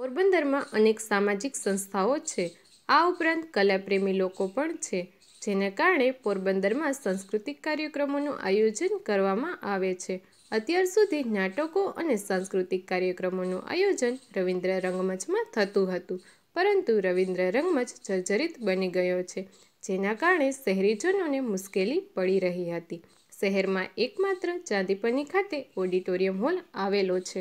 પોરબંદરમાં અનેક સામાજિક સંસ્થાઓ છે આ ઉપરાંત કલાપ્રેમી લોકો પણ છે જેને કારણે પોરબંદરમાં સાંસ્કૃતિક કાર્યક્રમોનું આયોજન કરવામાં આવે છે અત્યાર સુધી નાટકો અને સાંસ્કૃતિક કાર્યક્રમોનું આયોજન રવિન્દ્ર રંગમંચમાં થતું હતું પરંતુ રવિન્દ્ર રંગમંચ જર્જરિત બની ગયો છે જેના કારણે શહેરીજનોને મુશ્કેલી પડી રહી હતી શહેરમાં એકમાત્ર ચાંદીપની ખાતે ઓડિટોરિયમ હોલ આવેલો છે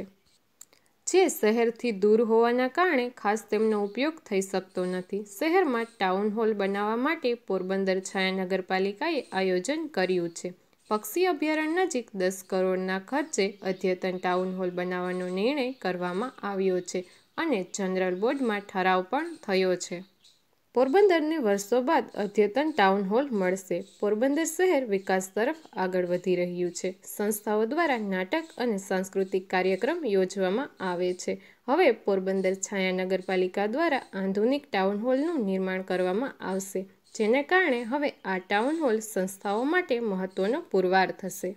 જે શહેરથી દૂર હોવાના કારણે ખાસ તેમનો ઉપયોગ થઈ શકતો નથી શહેરમાં ટાઉન હોલ બનાવવા માટે પોરબંદર છાયા નગરપાલિકાએ આયોજન કર્યું છે પક્ષી અભયારણ્ય નજીક દસ કરોડના ખર્ચે અદ્યતન ટાઉન હોલ બનાવવાનો નિર્ણય કરવામાં આવ્યો છે અને જનરલ બોર્ડમાં ઠરાવ પણ થયો છે પોરબંદરને વર્ષો બાદ અદ્યતન ટાઉન હોલ મળશે પોરબંદર શહેર વિકાસ તરફ આગળ વધી રહ્યું છે સંસ્થાઓ દ્વારા નાટક અને સાંસ્કૃતિક કાર્યક્રમ યોજવામાં આવે છે હવે પોરબંદર છાયા નગરપાલિકા દ્વારા આધુનિક ટાઉન હોલનું નિર્માણ કરવામાં આવશે જેને કારણે હવે આ ટાઉન હોલ સંસ્થાઓ માટે મહત્વનો પુરવાર થશે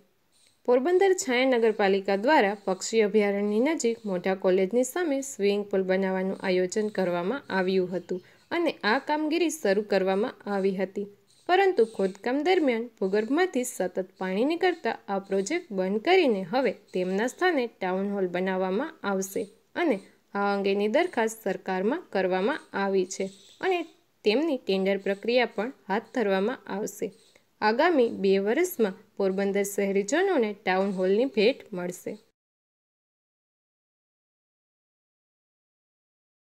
પોરબંદર છાયા નગરપાલિકા દ્વારા પક્ષી અભયારણ્યની નજીક મોઢા કોલેજની સામે સ્વિમિંગ પુલ બનાવવાનું આયોજન કરવામાં આવ્યું હતું અને આ કામગીરી શરૂ કરવામાં આવી હતી પરંતુ ખોદકામ દરમિયાન ભૂગર્ભમાંથી સતત પાણી નીકળતા આ પ્રોજેક્ટ બંધ કરીને હવે તેમના સ્થાને ટાઉન હોલ બનાવવામાં આવશે અને આ અંગેની દરખાસ્ત સરકારમાં કરવામાં આવી છે અને તેમની ટેન્ડર પ્રક્રિયા પણ હાથ ધરવામાં આવશે આગામી બે વર્ષમાં પોરબંદર શહેરીજનોને ટાઉન હોલની ભેટ મળશે